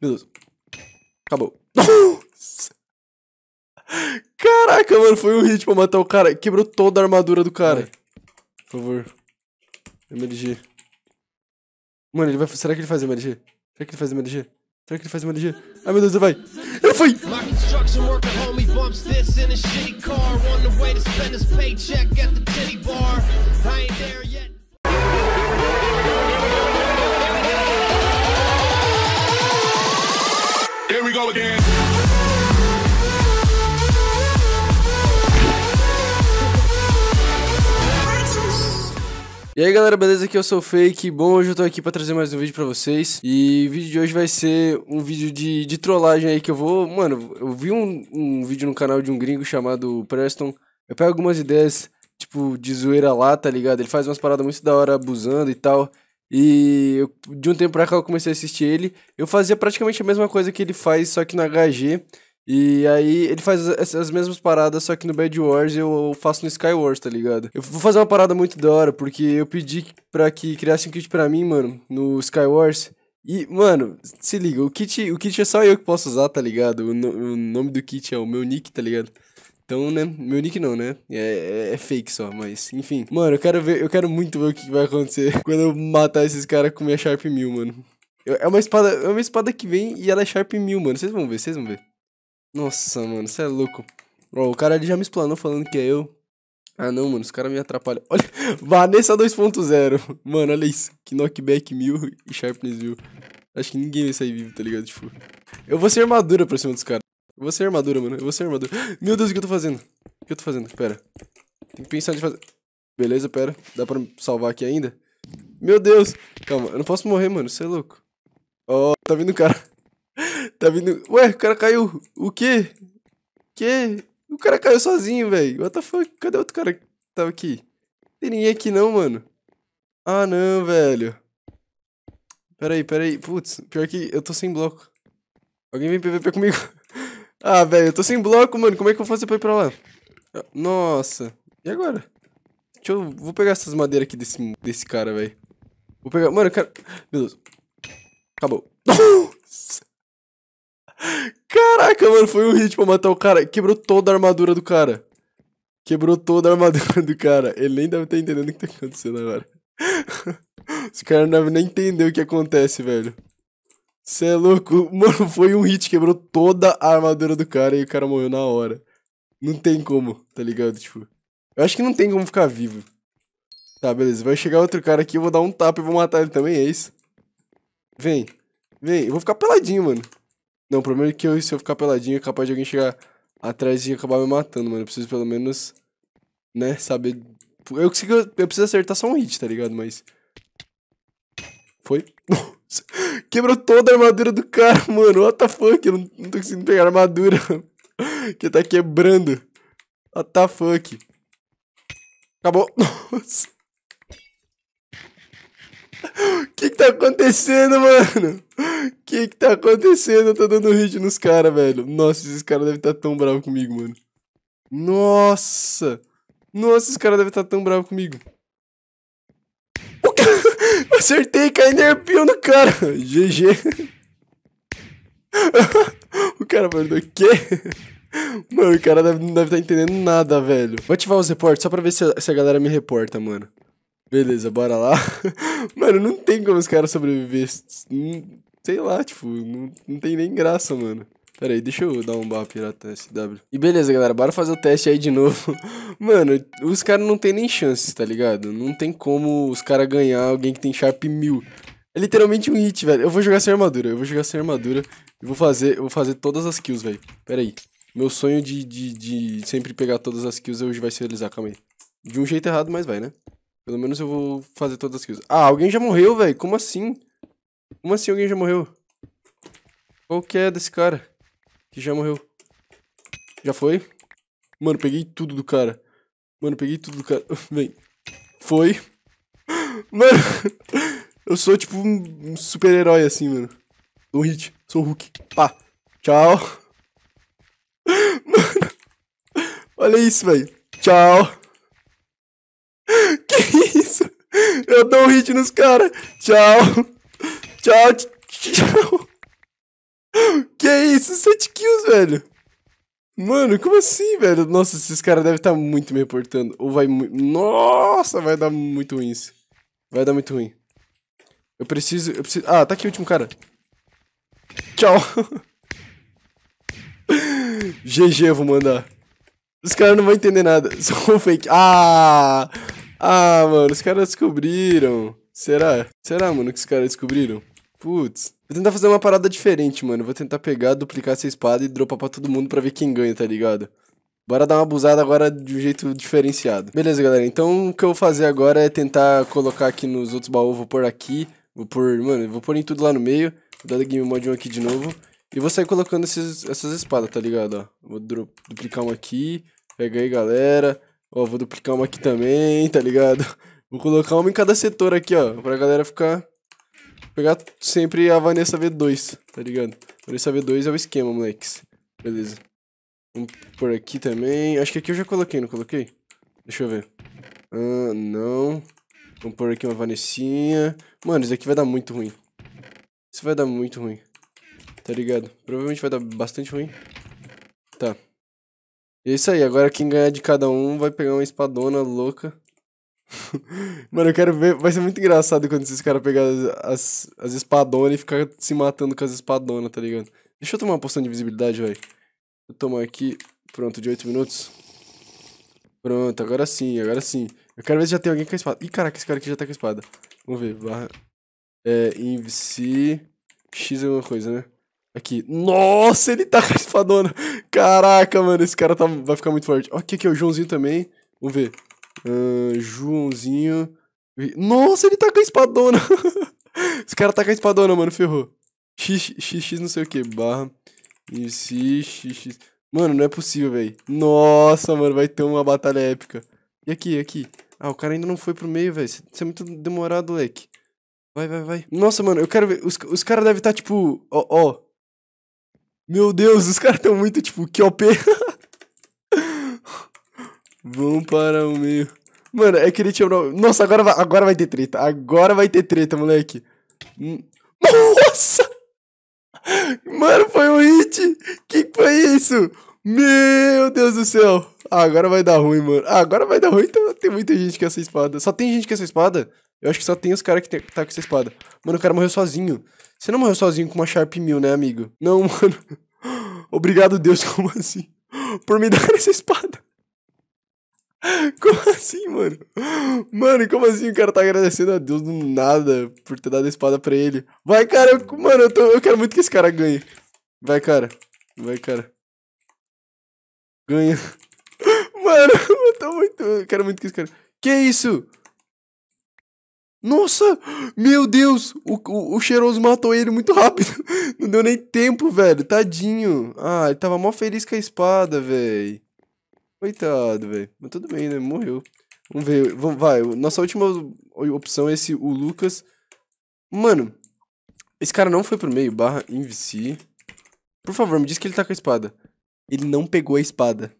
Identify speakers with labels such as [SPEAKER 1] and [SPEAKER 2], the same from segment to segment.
[SPEAKER 1] Meu Deus. Acabou. Nossa. Caraca, mano, foi um hit pra matar o cara. Quebrou toda a armadura do cara. Vai. Por favor. MLG. Mano, ele vai. Será que ele faz MLG? Será que ele faz MLG? Será que ele faz MLG? Ai meu Deus, ele vai! Ele foi! again. E aí galera, beleza? Aqui eu é sou o Fake, bom, hoje eu tô aqui pra trazer mais um vídeo pra vocês E o vídeo de hoje vai ser um vídeo de, de trollagem aí que eu vou... Mano, eu vi um, um vídeo no canal de um gringo chamado Preston Eu pego algumas ideias, tipo, de zoeira lá, tá ligado? Ele faz umas paradas muito da hora abusando e tal e eu, de um tempo pra cá eu comecei a assistir ele. Eu fazia praticamente a mesma coisa que ele faz, só que no HG. E aí ele faz as, as mesmas paradas, só que no Bad Wars eu faço no Sky Wars, tá ligado? Eu vou fazer uma parada muito da hora, porque eu pedi pra que criasse um kit pra mim, mano, no Sky Wars. E, mano, se liga, o kit, o kit é só eu que posso usar, tá ligado? O, no, o nome do kit é o meu nick, tá ligado? Então, né? Meu nick não, né? É, é, é, fake só, mas enfim. Mano, eu quero ver, eu quero muito ver o que vai acontecer quando eu matar esses caras com minha Sharp 1000, mano. Eu, é uma espada, é uma espada que vem e ela é Sharp 1000, mano. Vocês vão ver, vocês vão ver. Nossa, mano, você é louco. Ó, o cara ali já me explanou falando que é eu. Ah, não, mano, os caras me atrapalham. Olha, Vanessa 2.0. Mano, olha isso. Que knockback 1000 e sharpness 1000. Acho que ninguém vai sair vivo, tá ligado? Tipo, eu vou ser armadura pra cima dos caras. Eu vou ser é armadura, mano. Eu vou ser é armadura. Meu Deus, o que eu tô fazendo? O que eu tô fazendo? Pera. Tem que pensar de fazer... Beleza, pera. Dá pra salvar aqui ainda? Meu Deus. Calma, eu não posso morrer, mano. Você é louco. Ó, oh, tá vindo o cara. tá vindo... Ué, o cara caiu. O quê? Que? O cara caiu sozinho, velho. What the fuck? Cadê outro cara que tava aqui? tem ninguém aqui não, mano. Ah, não, velho. Pera aí, pera aí. Putz, pior que eu tô sem bloco. Alguém vem PVP comigo. Ah, velho, eu tô sem bloco, mano. Como é que eu vou fazer pra ir pra lá? Nossa. E agora? Deixa eu... Vou pegar essas madeiras aqui desse, desse cara, velho. Vou pegar... Mano, cara... Meu Deus. Acabou. Nossa. Caraca, mano, foi um hit pra matar o cara. Quebrou toda a armadura do cara. Quebrou toda a armadura do cara. Ele nem deve estar tá entendendo o que tá acontecendo agora. Os caras não devem nem entender o que acontece, velho. Cê é louco. Mano, foi um hit, quebrou toda a armadura do cara e o cara morreu na hora. Não tem como, tá ligado? Tipo, eu acho que não tem como ficar vivo. Tá, beleza. Vai chegar outro cara aqui, eu vou dar um tapa e vou matar ele também, é isso? Vem. Vem. Eu vou ficar peladinho, mano. Não, o problema é que eu, se eu ficar peladinho, é capaz de alguém chegar atrás e acabar me matando, mano. Eu preciso pelo menos, né, saber... Eu, consigo, eu preciso acertar só um hit, tá ligado? Mas... Foi. Quebrou toda a armadura do cara, mano. What the fuck? Eu não, não tô conseguindo pegar a armadura. que tá quebrando. What the fuck? Acabou. Nossa. O que que tá acontecendo, mano? O que que tá acontecendo? Eu tô dando hit nos caras, velho. Nossa, esses caras devem estar tá tão bravos comigo, mano. Nossa. Nossa, esses caras devem estar tá tão bravos comigo. Acertei, caí nerpinho no cara. GG. o cara mandou o quê? Mano, o cara deve, não deve estar tá entendendo nada, velho. Vou ativar os reportes só pra ver se a, se a galera me reporta, mano. Beleza, bora lá. Mano, não tem como os caras sobreviver. Hum, sei lá, tipo, não, não tem nem graça, mano. Peraí, deixa eu dar um barra pirata tá, SW. E beleza, galera, bora fazer o teste aí de novo. Mano, os caras não tem nem chances, tá ligado? Não tem como os caras ganhar alguém que tem Sharp 1000. É literalmente um hit, velho. Eu vou jogar sem armadura, eu vou jogar sem armadura. e vou fazer, eu vou fazer todas as kills, velho. Peraí. Meu sonho de, de, de sempre pegar todas as kills hoje vai se realizar, calma aí. De um jeito errado, mas vai, né? Pelo menos eu vou fazer todas as kills. Ah, alguém já morreu, velho. Como assim? Como assim alguém já morreu? Qual que é desse cara? que já morreu. Já foi? Mano, peguei tudo do cara. Mano, peguei tudo do cara. Vem. Foi. Mano, eu sou tipo um super-herói assim, mano. Dou um hit. Sou o Hulk. Pá. Tchau. Mano, olha isso, velho. Tchau. Que isso? Eu dou um hit nos caras. Tchau. Tchau. Tchau que é isso? 7 kills, velho. Mano, como assim, velho? Nossa, esses caras devem estar tá muito me reportando. Ou vai muito... Nossa, vai dar muito ruim isso. Vai dar muito ruim. Eu preciso... Eu preciso... Ah, tá aqui o último cara. Tchau. GG, eu vou mandar. Os caras não vão entender nada. Só um fake. Ah! Ah, mano, os caras descobriram. Será? Será, mano, que os caras descobriram? Putz. Vou tentar fazer uma parada diferente, mano. Vou tentar pegar, duplicar essa espada e dropar pra todo mundo pra ver quem ganha, tá ligado? Bora dar uma abusada agora de um jeito diferenciado. Beleza, galera. Então, o que eu vou fazer agora é tentar colocar aqui nos outros baús. Vou pôr aqui. Vou pôr... Mano, vou pôr em tudo lá no meio. Vou dar game mod 1 aqui de novo. E vou sair colocando esses, essas espadas, tá ligado? Ó, vou duplicar uma aqui. Pega aí, galera. Ó, vou duplicar uma aqui também, tá ligado? Vou colocar uma em cada setor aqui, ó. Pra galera ficar pegar sempre a Vanessa V2, tá ligado? Vanessa V2 é o esquema, moleques. Beleza. Vamos por aqui também. Acho que aqui eu já coloquei, não coloquei? Deixa eu ver. Ah, não. Vamos por aqui uma Vanessinha. Mano, isso aqui vai dar muito ruim. Isso vai dar muito ruim. Tá ligado? Provavelmente vai dar bastante ruim. Tá. E é isso aí. Agora quem ganhar de cada um vai pegar uma espadona louca. Mano, eu quero ver. Vai ser muito engraçado quando esses caras pegar as, as, as espadonas e ficar se matando com as espadonas, tá ligado? Deixa eu tomar uma poção de visibilidade, velho. Vou tomar aqui. Pronto, de 8 minutos. Pronto, agora sim, agora sim. Eu quero ver se já tem alguém com a espada. Ih, caraca, esse cara aqui já tá com a espada. Vamos ver. Barra. É, invici. X alguma coisa, né? Aqui. Nossa, ele tá com a espadona. Caraca, mano, esse cara tá, vai ficar muito forte. Aqui, aqui, o Joãozinho também. Vamos ver. Uh, Joãozinho. Nossa, ele tá com a espadona. Esse cara tá com a espadona, mano, ferrou. X, x, x não sei o que, barra. E x, x. Mano, não é possível, velho. Nossa, mano, vai ter uma batalha épica. E aqui, aqui. Ah, o cara ainda não foi pro meio, velho. Isso é muito demorado, leque. Vai, vai, vai. Nossa, mano, eu quero ver. Os, os caras devem estar, tá, tipo, ó, ó. Meu Deus, os caras estão muito, tipo, que OP. Vão para o meio. Mano, é que ele tinha Nossa, agora vai, agora vai ter treta. Agora vai ter treta, moleque. Hum. Nossa! Mano, foi um hit! Que foi isso? Meu Deus do céu! Ah, agora vai dar ruim, mano. Ah, agora vai dar ruim, então tem muita gente com essa espada. Só tem gente com essa espada? Eu acho que só tem os caras que tem, tá com essa espada. Mano, o cara morreu sozinho. Você não morreu sozinho com uma Sharp 1000, né, amigo? Não, mano. Obrigado, Deus, como assim? Por me dar essa espada. Como assim, mano? Mano, como assim o cara tá agradecendo a Deus do nada por ter dado a espada pra ele? Vai, cara, eu, mano, eu, tô, eu quero muito que esse cara ganhe. Vai, cara. Vai, cara. Ganha. Mano, eu tô muito. Eu quero muito que esse cara. Que isso? Nossa! Meu Deus! O, o, o, cheiroso matou ele muito rápido. Não deu nem tempo, velho. Tadinho. Ah, ele tava mó feliz com a espada, velho. Coitado, velho. Mas tudo bem, né? Morreu. Vamos ver. Vamos, vai. Nossa última opção é esse, o Lucas. Mano, esse cara não foi pro meio. Barra invici. Por favor, me diz que ele tá com a espada. Ele não pegou a espada.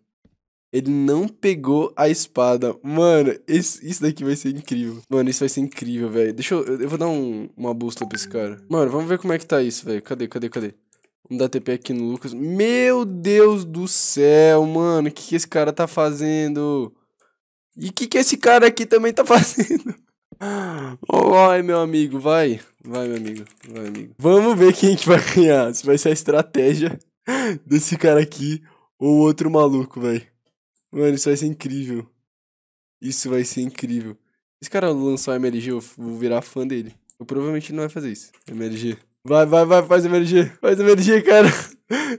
[SPEAKER 1] Ele não pegou a espada. Mano, esse, isso daqui vai ser incrível. Mano, isso vai ser incrível, velho. Deixa eu... Eu vou dar um, uma busta pra esse cara. Mano, vamos ver como é que tá isso, velho. Cadê, cadê, cadê? Vamos dar TP aqui no Lucas. Meu Deus do céu, mano. O que, que esse cara tá fazendo? E o que, que esse cara aqui também tá fazendo? Vai, meu amigo, vai. Vai, meu amigo, vai, amigo. Vamos ver quem que vai ganhar. Se vai ser a estratégia desse cara aqui ou outro maluco, velho. Mano, isso vai ser incrível. Isso vai ser incrível. Esse cara lançou a MLG, eu vou virar fã dele. Eu provavelmente não vai fazer isso. MLG. Vai, vai, vai, faz a MLG. Faz a MLG, cara.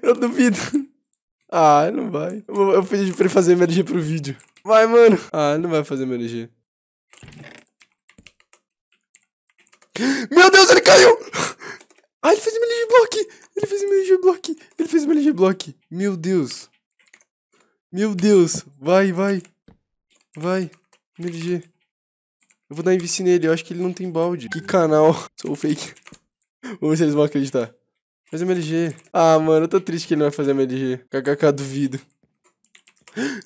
[SPEAKER 1] Eu duvido. Ah, não vai. Eu, pedi pra ele fazer MLG pro vídeo. Vai, mano. Ah, não vai fazer MLG. Meu Deus, ele caiu! Ah, ele fez MLG block! Ele fez MLG block! Ele fez MLG block! Meu Deus! Meu Deus! Vai, vai! Vai! MLG! Eu vou dar invici nele, eu acho que ele não tem balde. Que canal! Sou fake. Vamos ver se eles vão acreditar. Faz a MLG. Ah, mano, eu tô triste que ele não vai fazer a MLG. KKK, duvido.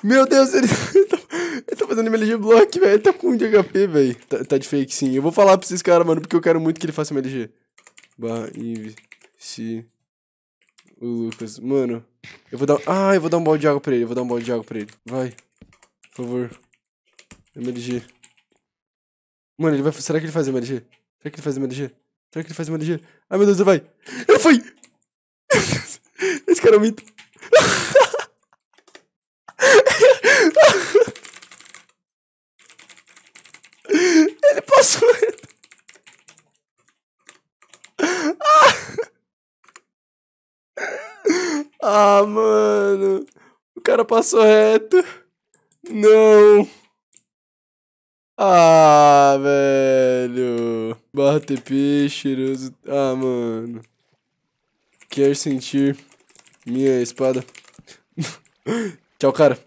[SPEAKER 1] Meu Deus, ele... Tá, ele tá fazendo MLG Block, velho. Ele tá com 1 de HP, velho. Tá, tá, de fake, sim. Eu vou falar pra esses caras, mano, porque eu quero muito que ele faça MLG. bah Ive, se... O Lucas. Mano, eu vou dar... Ah, eu vou dar um balde de água pra ele. Eu vou dar um balde de água pra ele. Vai. Por favor. É MLG. Mano, ele vai... Será que ele faz MLG? Será que ele faz MLG? Será que ele faz uma ligeira? Ai meu Deus, ele vai! Ele foi! Esse cara é um mito! Ele passou. Ah, mano. O cara passou reto. Não. Ah, velho barra TP, cheiroso. Ah, mano. Quer sentir minha espada? Tchau, cara.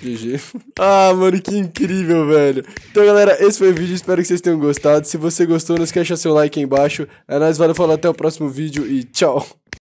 [SPEAKER 1] GG. ah, mano, que incrível, velho. Então, galera, esse foi o vídeo. Espero que vocês tenham gostado. Se você gostou, não esqueça seu like aí embaixo. É nóis, valeu, falou, até o próximo vídeo e tchau.